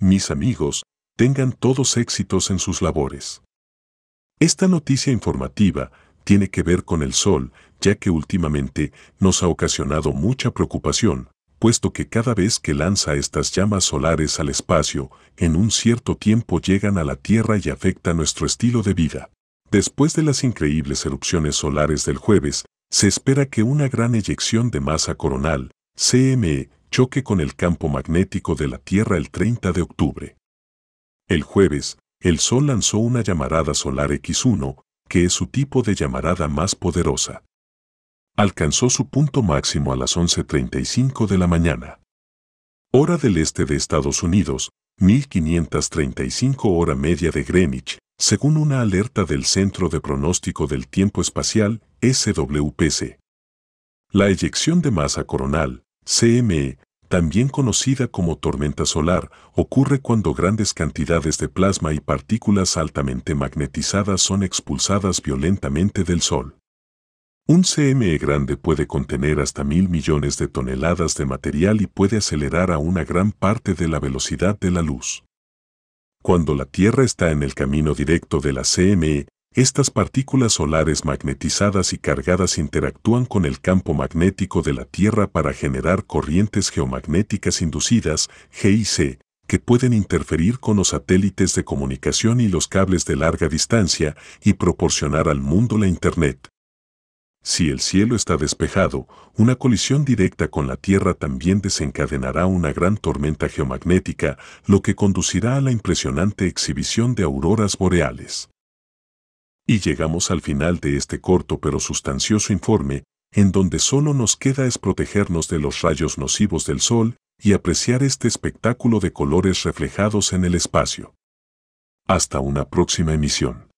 mis amigos, tengan todos éxitos en sus labores. Esta noticia informativa tiene que ver con el Sol, ya que últimamente nos ha ocasionado mucha preocupación, puesto que cada vez que lanza estas llamas solares al espacio, en un cierto tiempo llegan a la Tierra y afecta nuestro estilo de vida. Después de las increíbles erupciones solares del jueves, se espera que una gran eyección de masa coronal, CME, choque con el campo magnético de la Tierra el 30 de octubre. El jueves, el Sol lanzó una llamarada solar X1, que es su tipo de llamarada más poderosa. Alcanzó su punto máximo a las 11.35 de la mañana. Hora del este de Estados Unidos, 1535 hora media de Greenwich, según una alerta del Centro de Pronóstico del Tiempo Espacial, SWPC. La eyección de masa coronal, CME, también conocida como tormenta solar, ocurre cuando grandes cantidades de plasma y partículas altamente magnetizadas son expulsadas violentamente del Sol. Un CME grande puede contener hasta mil millones de toneladas de material y puede acelerar a una gran parte de la velocidad de la luz. Cuando la Tierra está en el camino directo de la CME, estas partículas solares magnetizadas y cargadas interactúan con el campo magnético de la Tierra para generar corrientes geomagnéticas inducidas, GIC, que pueden interferir con los satélites de comunicación y los cables de larga distancia y proporcionar al mundo la Internet. Si el cielo está despejado, una colisión directa con la Tierra también desencadenará una gran tormenta geomagnética, lo que conducirá a la impresionante exhibición de auroras boreales. Y llegamos al final de este corto pero sustancioso informe, en donde solo nos queda es protegernos de los rayos nocivos del sol y apreciar este espectáculo de colores reflejados en el espacio. Hasta una próxima emisión.